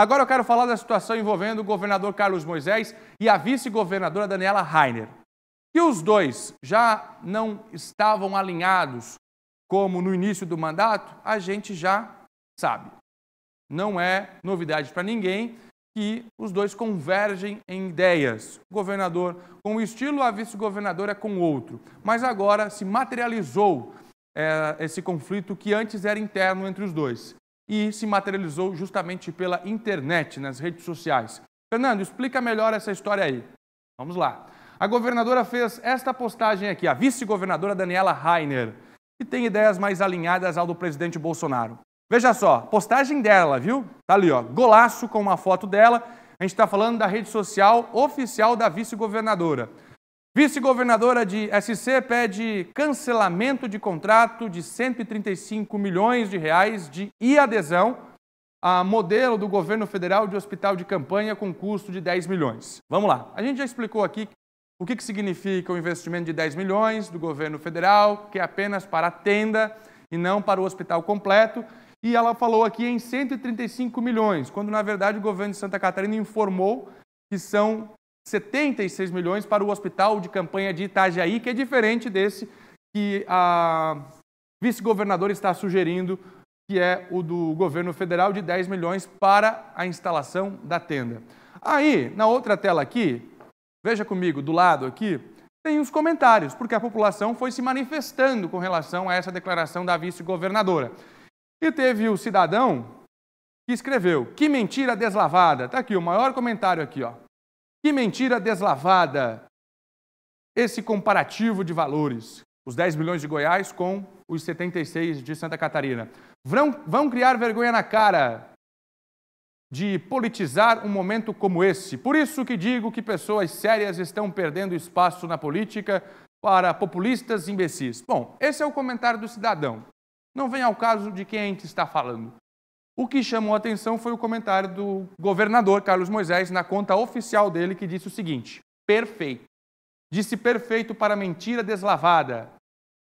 Agora eu quero falar da situação envolvendo o governador Carlos Moisés e a vice-governadora Daniela Rainer. Que os dois já não estavam alinhados como no início do mandato, a gente já sabe. Não é novidade para ninguém que os dois convergem em ideias. O governador com um estilo, a vice-governadora com outro. Mas agora se materializou é, esse conflito que antes era interno entre os dois e se materializou justamente pela internet, nas redes sociais. Fernando, explica melhor essa história aí. Vamos lá. A governadora fez esta postagem aqui, a vice-governadora Daniela Rainer, que tem ideias mais alinhadas ao do presidente Bolsonaro. Veja só, postagem dela, viu? Tá ali, ó, golaço com uma foto dela. A gente está falando da rede social oficial da vice-governadora. Vice-governadora de SC pede cancelamento de contrato de 135 milhões de reais de e-adesão a modelo do governo federal de hospital de campanha com custo de 10 milhões. Vamos lá. A gente já explicou aqui o que, que significa o um investimento de 10 milhões do governo federal, que é apenas para a tenda e não para o hospital completo. E ela falou aqui em 135 milhões, quando na verdade o governo de Santa Catarina informou que são 76 milhões para o hospital de campanha de Itajaí, que é diferente desse que a vice-governadora está sugerindo, que é o do governo federal de 10 milhões para a instalação da tenda. Aí, na outra tela aqui, veja comigo, do lado aqui, tem os comentários, porque a população foi se manifestando com relação a essa declaração da vice-governadora. E teve o cidadão que escreveu: "Que mentira deslavada". Tá aqui o maior comentário aqui, ó. Que mentira deslavada esse comparativo de valores, os 10 milhões de Goiás com os 76 de Santa Catarina. Vão, vão criar vergonha na cara de politizar um momento como esse. Por isso que digo que pessoas sérias estão perdendo espaço na política para populistas imbecis. Bom, esse é o comentário do cidadão. Não vem ao caso de quem é está falando. O que chamou a atenção foi o comentário do governador Carlos Moisés na conta oficial dele, que disse o seguinte: perfeito. Disse perfeito para mentira deslavada.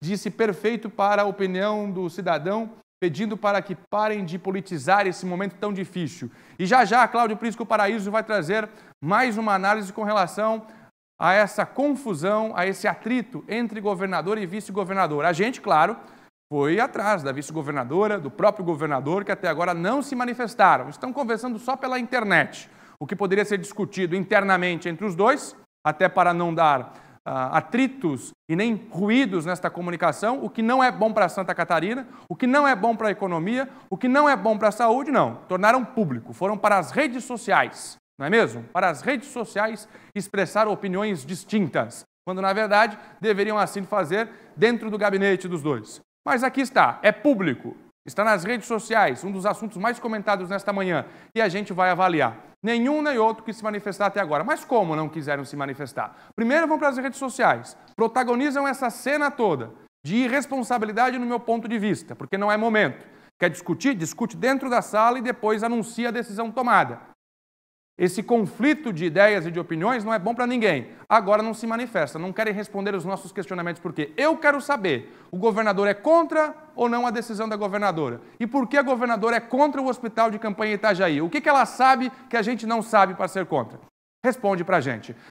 Disse perfeito para a opinião do cidadão, pedindo para que parem de politizar esse momento tão difícil. E já já, Cláudio Prisco Paraíso vai trazer mais uma análise com relação a essa confusão, a esse atrito entre governador e vice-governador. A gente, claro, foi atrás da vice-governadora, do próprio governador, que até agora não se manifestaram. Estão conversando só pela internet. O que poderia ser discutido internamente entre os dois, até para não dar uh, atritos e nem ruídos nesta comunicação, o que não é bom para Santa Catarina, o que não é bom para a economia, o que não é bom para a saúde, não. Tornaram público, foram para as redes sociais, não é mesmo? Para as redes sociais expressar opiniões distintas, quando na verdade deveriam assim fazer dentro do gabinete dos dois. Mas aqui está, é público, está nas redes sociais, um dos assuntos mais comentados nesta manhã, e a gente vai avaliar. Nenhum nem outro quis se manifestar até agora. Mas como não quiseram se manifestar? Primeiro vão para as redes sociais, protagonizam essa cena toda de irresponsabilidade no meu ponto de vista, porque não é momento. Quer discutir? Discute dentro da sala e depois anuncia a decisão tomada. Esse conflito de ideias e de opiniões não é bom para ninguém. Agora não se manifesta, não querem responder os nossos questionamentos porque eu quero saber, o governador é contra ou não a decisão da governadora? E por que a governadora é contra o hospital de campanha Itajaí? O que, que ela sabe que a gente não sabe para ser contra? Responde para a gente.